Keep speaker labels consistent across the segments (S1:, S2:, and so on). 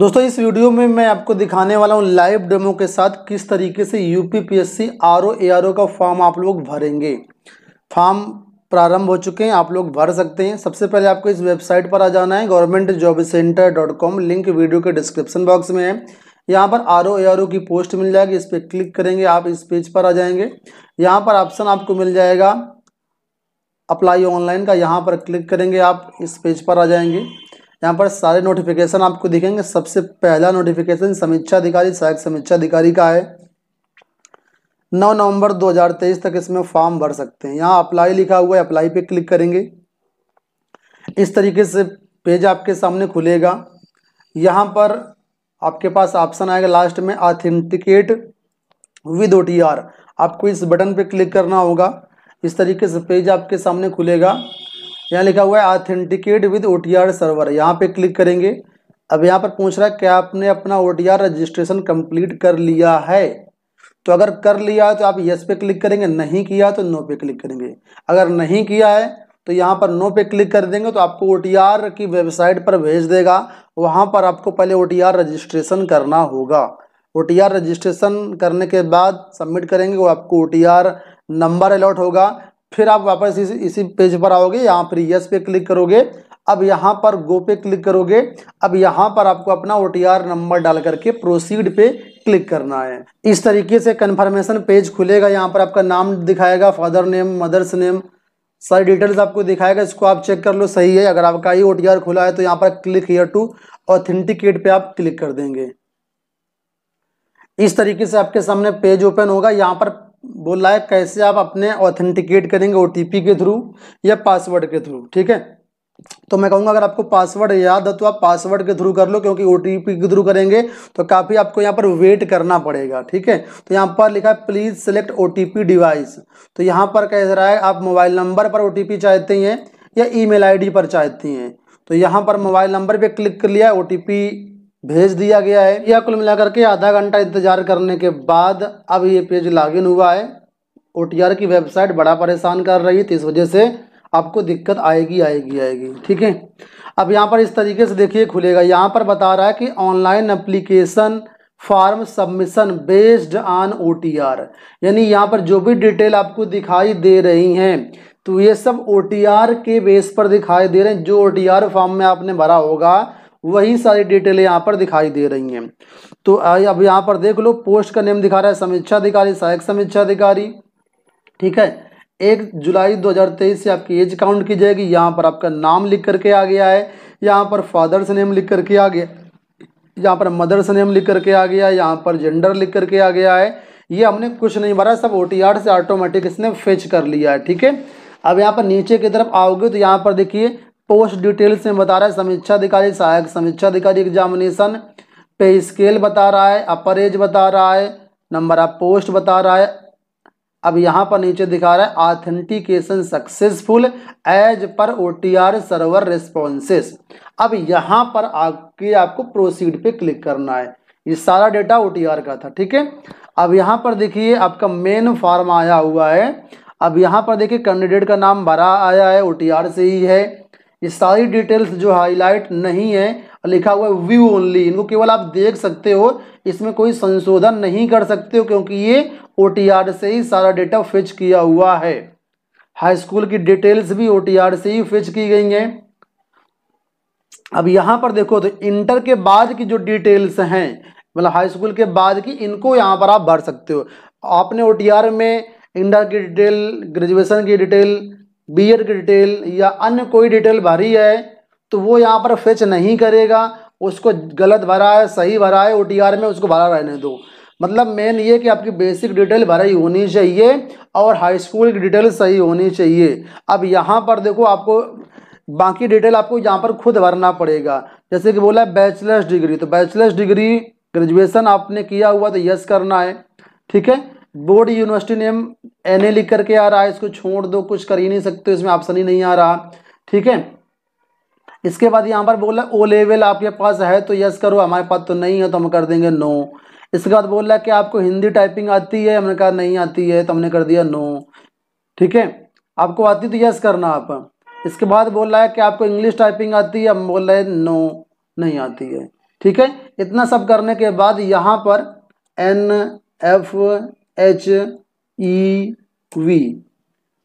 S1: दोस्तों इस वीडियो में मैं आपको दिखाने वाला हूँ लाइव डेमो के साथ किस तरीके से U P P S C R O A R O का फॉर्म आप लोग भरेंगे फॉर्म प्रारंभ हो चुके हैं आप लोग भर सकते हैं सबसे पहले आपको इस वेबसाइट पर आ जाना है government job centre dot com link video के डिस्क्रिप्शन बॉक्स में है यहाँ पर आर ओ ए आर ओ की पोस्ट मिल जाएगी इस पर क्लिक करेंगे आप इस पेज पर आ जाएंगे यहाँ पर ऑप्शन आपको मिल जाएगा अप्लाई ऑनलाइन का यहाँ पर क्लिक करेंगे आप इस पेज पर आ जाएंगे यहाँ पर सारे नोटिफिकेशन आपको दिखेंगे सबसे पहला नोटिफिकेशन समीक्षा अधिकारी सहायक समीक्षा अधिकारी का है 9 नवंबर 2023 तक इसमें फॉर्म भर सकते हैं यहाँ अप्लाई लिखा हुआ है अप्लाई पे क्लिक करेंगे इस तरीके से पेज आपके सामने खुलेगा यहाँ पर आपके पास ऑप्शन आएगा लास्ट में ऑथेंटिकेट विद ओ आपको इस बटन पे क्लिक करना होगा इस तरीके से पेज आपके सामने खुलेगा यहाँ लिखा हुआ है ऑथेंटिकेट विद ओ सर्वर यहाँ पे क्लिक करेंगे अब यहाँ पर पूछ रहा है क्या आपने अपना ओ रजिस्ट्रेशन कंप्लीट कर लिया है तो अगर कर लिया तो आप यस पे क्लिक करेंगे नहीं किया तो नो पे क्लिक करेंगे अगर नहीं किया है तो यहाँ पर नो पे क्लिक कर देंगे तो आपको ओ की वेबसाइट पर भेज देगा वहाँ पर आपको पहले ओ रजिस्ट्रेशन करना होगा ओ रजिस्ट्रेशन करने के बाद सबमिट करेंगे वो आपको ओ नंबर अलॉट होगा फिर आप वापस इस, इसी पेज पर आओगे यहाँ पर यस पे क्लिक करोगे अब यहाँ पर गो पे क्लिक करोगे अब यहाँ पर आपको अपना ओ नंबर डाल करके प्रोसीड पे क्लिक करना है इस तरीके से कन्फर्मेशन पेज खुलेगा यहाँ पर आपका नाम दिखाएगा फादर नेम मदर्स नेम सारी डिटेल्स आपको दिखाएगा इसको आप चेक कर लो सही है अगर आपका ही ओ खुला है तो यहाँ पर क्लिक हेयर टू ऑथेंटिकेट पे आप क्लिक कर देंगे इस तरीके से आपके सामने पेज ओपन होगा यहाँ पर बोला है कैसे आप अपने ऑथेंटिकेट करेंगे ओ के थ्रू या पासवर्ड के थ्रू ठीक है तो मैं कहूंगा अगर आपको पासवर्ड याद है तो आप पासवर्ड के थ्रू कर लो क्योंकि ओ के थ्रू करेंगे तो काफ़ी आपको यहाँ पर वेट करना पड़ेगा ठीक है तो यहाँ पर लिखा है प्लीज़ सेलेक्ट ओ डिवाइस तो यहाँ पर कह रहा है आप मोबाइल नंबर पर ओ चाहते हैं या ई मेल पर चाहती हैं तो यहाँ पर मोबाइल नंबर पर क्लिक कर लिया ओ टी भेज दिया गया है या कुल मिलाकर के आधा घंटा इंतजार करने के बाद अब ये पेज लॉगिन हुआ है ओ की वेबसाइट बड़ा परेशान कर रही है तो इस वजह से आपको दिक्कत आएगी आएगी आएगी ठीक है अब यहाँ पर इस तरीके से देखिए खुलेगा यहाँ पर बता रहा है कि online application form submission based on O यानी यहाँ पर जो भी डिटेल आपको दिखाई दे रही हैं तो ये सब ओ के बेस पर दिखाई दे रहे हैं जो ओ फॉर्म में आपने भरा होगा वही सारी डिटेल यहाँ पर दिखाई दे रही हैं तो अब यहाँ पर देख लो पोस्ट का नेम दिखा रहा है समीक्षा अधिकारी सहायक समीक्षा अधिकारी ठीक है एक जुलाई 2023 से आपकी एज काउंट की जाएगी यहाँ पर आपका नाम लिख करके आ गया है यहाँ पर फादर्स नेम लिख करके आ गया यहाँ पर मदर्स नेम लिख करके आ गया यहाँ पर जेंडर लिख करके आ गया है ये हमने कुछ नहीं भरा सब ओ से ऑटोमेटिक इसने फेच कर लिया है ठीक है अब यहाँ पर नीचे की तरफ आओगे तो यहाँ पर देखिए पोस्ट डिटेल्स में बता रहा है समीक्षा अधिकारी सहायक समीक्षा अधिकारी एग्जामिनेशन पे स्केल बता रहा है अपर एज बता रहा है नंबर ऑफ पोस्ट बता रहा है अब यहाँ पर नीचे दिखा रहा है authentication successful as per O T R server responses अब यहाँ पर आके आपको प्रोसीड पे क्लिक करना है ये सारा डेटा ओ टी आर का था ठीक है अब यहाँ पर देखिए आपका मेन फॉर्म आया हुआ है अब यहाँ पर देखिए कैंडिडेट का नाम भरा आया है ओ टी आर से ही है ये सारी डिटेल्स जो हाईलाइट नहीं है लिखा हुआ है व्यू ओनली इनको केवल आप देख सकते हो इसमें कोई संशोधन नहीं कर सकते हो क्योंकि ये ओ से ही सारा डेटा फिच किया हुआ है हाई स्कूल की डिटेल्स भी ओ से ही फिच की गई हैं अब यहाँ पर देखो तो इंटर के बाद की जो डिटेल्स हैं मतलब हाई स्कूल के बाद की इनको यहाँ पर आप भर सकते हो आपने ओ में इंटर की डिटेल ग्रेजुएशन की डिटेल बियर की डिटेल या अन्य कोई डिटेल भरी है तो वो यहाँ पर फेच नहीं करेगा उसको गलत भरा है सही भरा है ओ में उसको भरा रहने दो मतलब मेन ये कि आपकी बेसिक डिटेल भराई होनी चाहिए और हाई स्कूल की डिटेल सही होनी चाहिए अब यहाँ पर देखो आपको बाकी डिटेल आपको यहाँ पर खुद भरना पड़ेगा जैसे कि बोला है बैचलर्स डिग्री तो बैचलर्स डिग्री ग्रेजुएशन आपने किया हुआ तो यस करना है ठीक है board university name N A लिख करके आ रहा है इसको छोड़ दो कुछ कर ही नहीं सकते इसमें ऑप्शन ही नहीं आ रहा ठीक है इसके बाद यहाँ पर बोला ओ लेवल आपके पास है तो यस करो हमारे पास तो नहीं है तो हम कर देंगे नो इसके बाद बोल रहा है कि आपको हिंदी टाइपिंग आती है हमने कहा नहीं आती है तो हमने कर दिया नो ठीक है आपको आती तो यस करना आप इसके बाद बोल रहा है कि आपको इंग्लिश टाइपिंग आती है हम बोल रहे हैं नो नहीं आती है ठीक है इतना सब करने के बाद यहाँ पर N F H E V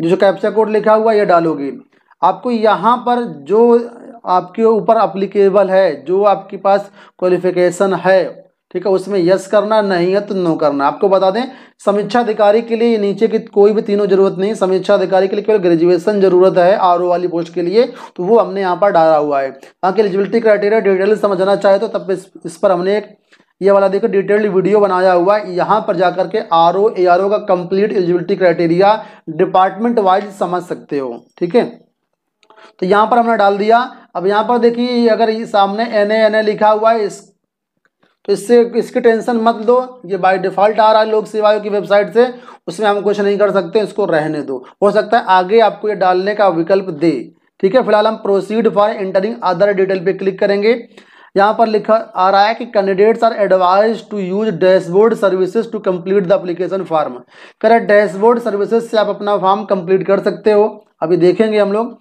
S1: जो कैप्चा कोड लिखा हुआ है ये डालोगे आपको यहाँ पर जो आपके ऊपर अप्लीकेबल है जो आपके पास क्वालिफिकेशन है ठीक है उसमें यस करना नहीं है तो नो करना आपको बता दें समीक्षा अधिकारी के लिए नीचे की कोई भी तीनों जरूरत नहीं समीक्षा अधिकारी के लिए केवल ग्रेजुएशन जरूरत है आर वाली पोस्ट के लिए तो वो हमने यहाँ पर डाला हुआ है बाकी एलिजिबिलिटी क्राइटेरिया डिटेल समझना चाहे तो तब इस, इस पर हमने एक ये वाला देखो डिटेल्ड वीडियो बनाया हुआ है यहाँ पर जाकर के are O A R O का complete eligibility criteria department wise समझ सकते हो ठीक है तो यहाँ पर हमने डाल दिया अब यहाँ पर देखिए अगर ये सामने एन ए एन ए लिखा हुआ है इस तो इससे इसकी टेंशन मत दो ये बाय डिफ़ॉल्ट आ रहा है लोक सेवाओं की वेबसाइट से उसमें हम कुछ नहीं कर सकते इसको रहने दो हो सकता है आगे आपको ये डालने का विकल्प दे ठीक है फिलहाल हम proceed for entering other detail पे क्लिक करेंगे यहाँ पर लिखा आ रहा है कि candidates are advise to use dashboard services to complete the application form करे डैशबोर्ड सर्विसेज से आप अपना फॉर्म कंप्लीट कर सकते हो अभी देखेंगे हम लोग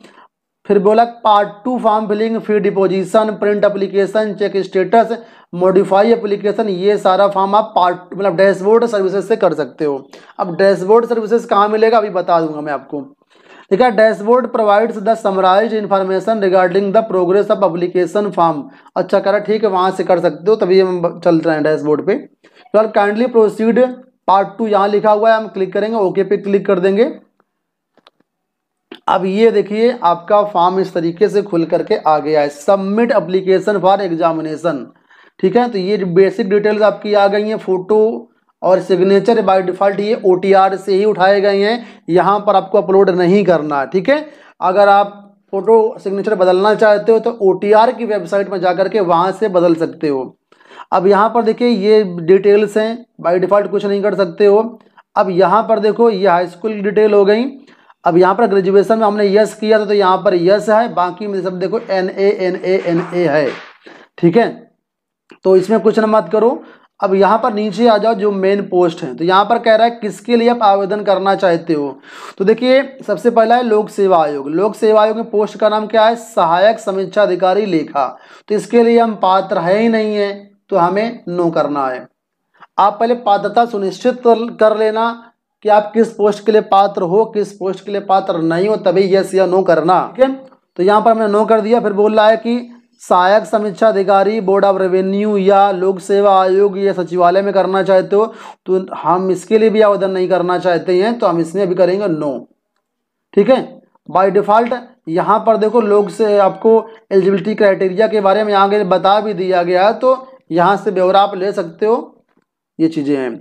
S1: फिर बोला part two form filling fee deposition print application check status modify application ये सारा फॉर्म आप पार्ट मतलब डैशबोर्ड सर्विसेज से कर सकते हो अब डैशबोर्ड सर्विसेज कहाँ मिलेगा अभी बता दूंगा मैं आपको ठीक है dashboard provides the summarise information regarding the progress of application form अच्छा करा ठीक है वहां से कर सकते हो तभी हम चल रहे हैं डैशबोर्ड पे फिलहाल काइंडली प्रोसीड पार्ट टू यहाँ लिखा हुआ है हम क्लिक करेंगे ओके पे क्लिक कर देंगे अब ये देखिए आपका फॉर्म इस तरीके से खुल करके आ गया है सबमिट अप्लीकेशन फॉर एग्जामिनेशन ठीक है तो ये बेसिक डिटेल्स आपकी आ गई हैं फोटो और सिग्नेचर बाय डिफ़ॉल्ट ये ओ से ही उठाए गए हैं यहाँ पर आपको अपलोड नहीं करना ठीक है अगर आप फ़ोटो सिग्नेचर बदलना चाहते हो तो ओ की वेबसाइट में जा के वहाँ से बदल सकते हो अब यहाँ पर देखिए ये डिटेल्स हैं बाय डिफ़ॉल्ट कुछ नहीं कर सकते हो अब यहाँ पर देखो ये हाई स्कूल की डिटेल हो गई अब यहाँ पर ग्रेजुएशन में हमने यस किया था तो यहाँ पर यस है बाकी में सब देखो N A N A N A है ठीक है तो इसमें कुछ ना मत करो अब यहाँ पर नीचे आ जाओ जो मेन पोस्ट है तो यहाँ पर कह रहा है किसके लिए आप आवेदन करना चाहते हो तो देखिए सबसे पहला है लोक सेवा आयोग लोक सेवा आयोग में पोस्ट का नाम क्या है सहायक समीक्षा अधिकारी लेखा तो इसके लिए हम पात्र है ही नहीं है तो हमें नो करना है आप पहले पात्रता सुनिश्चित कर लेना कि आप किस पोस्ट के लिए पात्र हो किस पोस्ट के लिए पात्र नहीं हो तभी यस या नो करना ठीक है तो यहाँ पर हमने नो कर दिया फिर बोल रहा है कि सहायक समीक्षा अधिकारी बोर्ड ऑफ रेवेन्यू या लोक सेवा आयोग या सचिवालय में करना चाहते हो तो हम इसके लिए भी आवेदन नहीं करना चाहते हैं तो हम इसमें भी करेंगे नो ठीक है बाय डिफ़ॉल्ट यहाँ पर देखो लोग से आपको एलिजिबिलिटी क्राइटेरिया के बारे में आगे बता भी दिया गया है तो यहाँ से ब्यौरा आप ले सकते हो ये चीज़ें हैं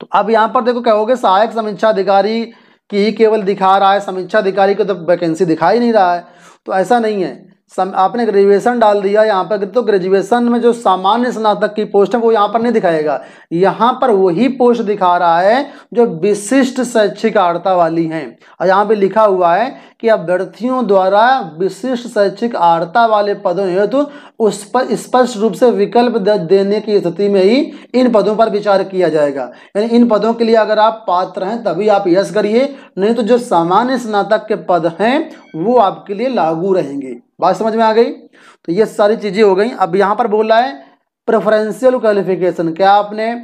S1: तो अब यहाँ पर देखो कहोगे सहायक समीक्षा अधिकारी की ही केवल दिखा रहा है समीक्षा अधिकारी को तो वैकेंसी दिखा ही नहीं रहा है तो ऐसा नहीं है सम, आपने ग्रेजुएशन डाल दिया यहाँ पर तो ग्रेजुएशन में जो सामान्य स्नातक की पोस्ट है वो यहाँ पर नहीं दिखाएगा यहाँ पर वही पोस्ट दिखा रहा है जो विशिष्ट शैक्षिक आर्ता वाली हैं और यहाँ पे लिखा हुआ है कि अभ्यर्थियों द्वारा विशिष्ट शैक्षिक आड़ता वाले पदों हेतु तो उस पर स्पष्ट रूप से विकल्प देने की स्थिति में ही इन पदों पर विचार किया जाएगा यानी इन पदों के लिए अगर आप पात्र हैं तभी आप यश करिए नहीं तो जो सामान्य स्नातक के पद हैं वो आपके लिए लागू रहेंगे बात समझ में आ गई तो ये सारी चीज़ें हो गई अब यहां पर बोल रहा है प्रेफरेंशियल क्वालिफिकेशन क्या आपने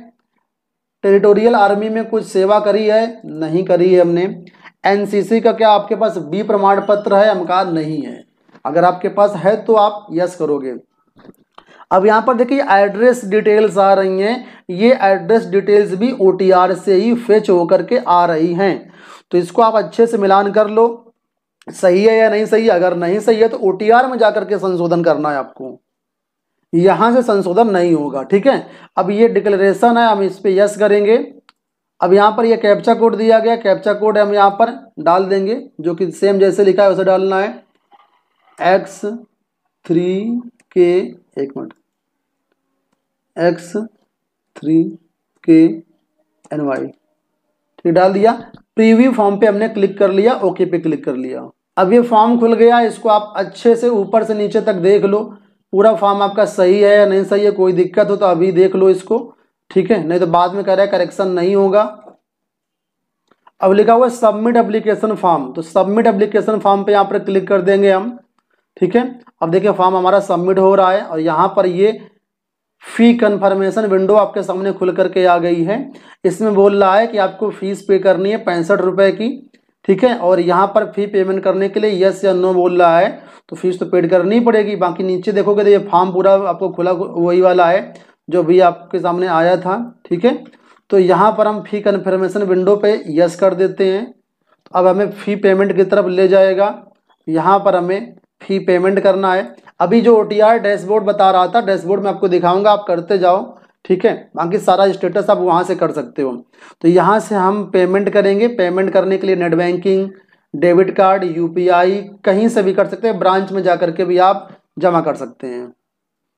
S1: टेरिटोरियल आर्मी में कुछ सेवा करी है नहीं करी है हमने एनसीसी का क्या आपके पास बी प्रमाण पत्र है हम कहा नहीं है अगर आपके पास है तो आप यस करोगे अब यहाँ पर देखिए एड्रेस डिटेल्स आ रही हैं ये एड्रेस डिटेल्स भी ओ से ही फेच होकर के आ रही हैं तो इसको आप अच्छे से मिलान कर लो सही है या नहीं सही है अगर नहीं सही है तो ओ में जाकर के संशोधन करना है आपको यहां से संशोधन नहीं होगा ठीक है अब ये डिक्लेरेशन है हम इस पर यस करेंगे अब यहाँ पर ये कैप्चा कोड दिया गया कैप्चा कोड हम यहाँ पर डाल देंगे जो कि सेम जैसे लिखा है वैसे डालना है एक्स थ्री के एक मिनट एक्स थ्री के एन वाई ठीक डाल दिया प्रीव्यू फॉर्म पे हमने क्लिक कर लिया ओके पे क्लिक कर लिया अब ये फॉर्म खुल गया इसको आप अच्छे से ऊपर से नीचे तक देख लो पूरा फॉर्म आपका सही है या नहीं सही है कोई दिक्कत हो तो अभी देख लो इसको ठीक है नहीं तो बाद में कह रहा है करेक्शन नहीं होगा अब लिखा हुआ है सबमिट एप्लीकेशन फॉर्म तो सबमिट अप्लीकेशन फॉर्म पे यहाँ पर क्लिक कर देंगे हम ठीक है अब देखिए फॉर्म हमारा सबमिट हो रहा है और यहाँ पर ये फी कन्फर्मेशन विंडो आपके सामने खुल करके आ गई है इसमें बोल रहा है कि आपको फीस पे करनी है पैंसठ रुपये की ठीक है और यहाँ पर फी पेमेंट करने के लिए यस या नो बोल रहा है तो फीस तो पेड करनी पड़ेगी बाकी नीचे देखोगे तो ये फॉर्म पूरा आपको खुला वही वाला है जो भी आपके सामने आया था ठीक है तो यहाँ पर हम फी कन्फर्मेशन विंडो पे यस कर देते हैं तो अब हमें फ़ी पेमेंट की तरफ ले जाएगा यहाँ पर हमें फ़ी पेमेंट करना है अभी जो ओ टी डैशबोर्ड बता रहा था डैशबोर्ड में आपको दिखाऊंगा आप करते जाओ ठीक है बाकी सारा स्टेटस आप वहाँ से कर सकते हो तो यहाँ से हम पेमेंट करेंगे पेमेंट करने के लिए net banking debit card UPI कहीं से भी कर सकते हैं ब्रांच में जा के भी आप जमा कर सकते हैं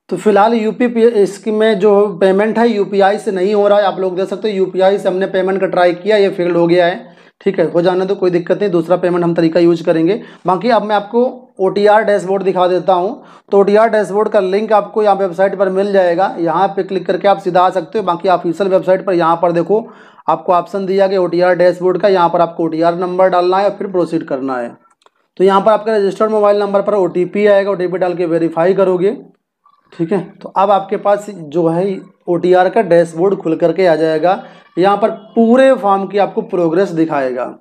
S1: तो फिलहाल यूपी इसकी में जो पेमेंट है यूपीआई से नहीं हो रहा है आप लोग देख सकते हो यूपीआई से हमने पेमेंट का ट्राई किया ये फेल हो गया है ठीक है हो जाने तो कोई दिक्कत नहीं दूसरा पेमेंट हम तरीका यूज करेंगे बाकी अब मैं आपको ओ टी आर डैशबोर्ड दिखा देता हूँ तो ओ डैशबोर्ड का लिंक आपको यहाँ वेबसाइट पर मिल जाएगा यहाँ पे क्लिक करके आप सीधा आ सकते हो बाकी ऑफिशियल वेबसाइट पर यहाँ पर देखो आपको ऑप्शन दिया गया ओ टी आर डैशबोर्ड का यहाँ पर आपको ओ टी आर नंबर डालना है और फिर प्रोसीड करना है तो यहाँ पर आपका रजिस्टर्ड मोबाइल नंबर पर ओ टी पी आएगा ओ टी पी डाल के वेरीफाई करोगे ठीक है तो अब आपके पास जो है ओ टी आर का डैशबोर्ड खुल करके आ जाएगा यहाँ पर पूरे फॉर्म की आपको प्रोग्रेस दिखाएगा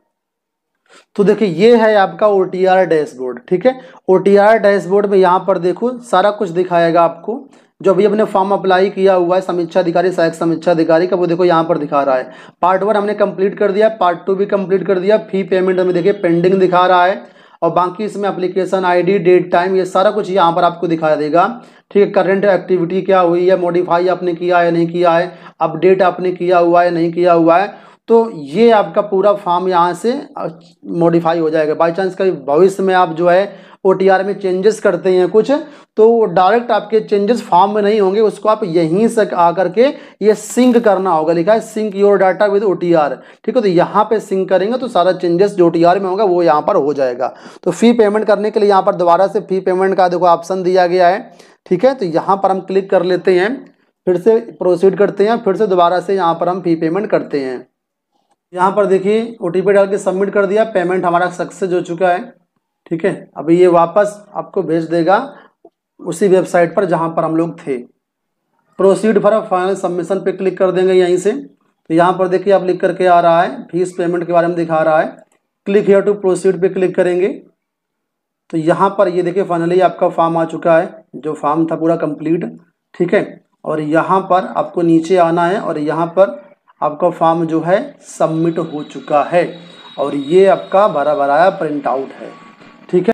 S1: तो देखिए ये है आपका ओ टी आर डैशबोर्ड ठीक है ओ टी आर डैशबोर्ड में यहाँ पर देखो सारा कुछ दिखाएगा आपको जो अभी हमने फॉर्म अप्लाई किया हुआ है समीक्षा अधिकारी सहायक समीक्षा अधिकारी का वो देखो यहाँ पर दिखा रहा है पार्ट वन हमने कंप्लीट कर दिया पार्ट टू भी कंप्लीट कर दिया फी पेमेंट हमें देखिए पेंडिंग दिखा रहा है और बाकी इसमें अप्लीकेशन आई डेट टाइम ये सारा कुछ यहाँ पर आपको दिखाई देगा ठीक है करंट एक्टिविटी क्या हुई है मॉडिफाई आपने किया है नहीं किया है अपडेट आपने किया हुआ है नहीं किया हुआ है तो ये आपका पूरा फॉर्म यहाँ से मॉडिफाई हो जाएगा बाई चांस कभी भविष्य में आप जो है ओ में चेंजेस करते हैं कुछ तो डायरेक्ट आपके चेंजेस फॉर्म में नहीं होंगे उसको आप यहीं से आकर के ये सिंक करना होगा लिखा है sync your data with O ठीक है तो यहाँ पे सिंक करेंगे तो सारा चेंजेस जो ओ में होगा वो यहाँ पर हो जाएगा तो फ़ी पेमेंट करने के लिए यहाँ पर दोबारा से फ़ी पेमेंट का देखो ऑप्शन दिया गया है ठीक है तो यहाँ पर हम क्लिक कर लेते हैं फिर से प्रोसीड करते हैं फिर से दोबारा से यहाँ पर हम फ़ी पेमेंट करते हैं यहाँ पर देखिए ओ डाल के सबमिट कर दिया पेमेंट हमारा सक्सेस हो चुका है ठीक है अभी ये वापस आपको भेज देगा उसी वेबसाइट पर जहाँ पर हम लोग थे प्रोसीड फॉर फाइनल सबमिशन पे क्लिक कर देंगे यहीं से तो यहाँ पर देखिए आप लिख करके आ रहा है फीस पेमेंट के बारे में दिखा रहा है क्लिक हेयर टू प्रोसीड पे क्लिक करेंगे तो यहाँ पर ये देखिए फाइनली आपका फॉर्म आ चुका है जो फॉर्म था पूरा कंप्लीट ठीक है और यहाँ पर आपको नीचे आना है और यहाँ पर आपका फॉर्म जो है सबमिट हो चुका है और ये आपका भरा भराया प्रिंट आउट है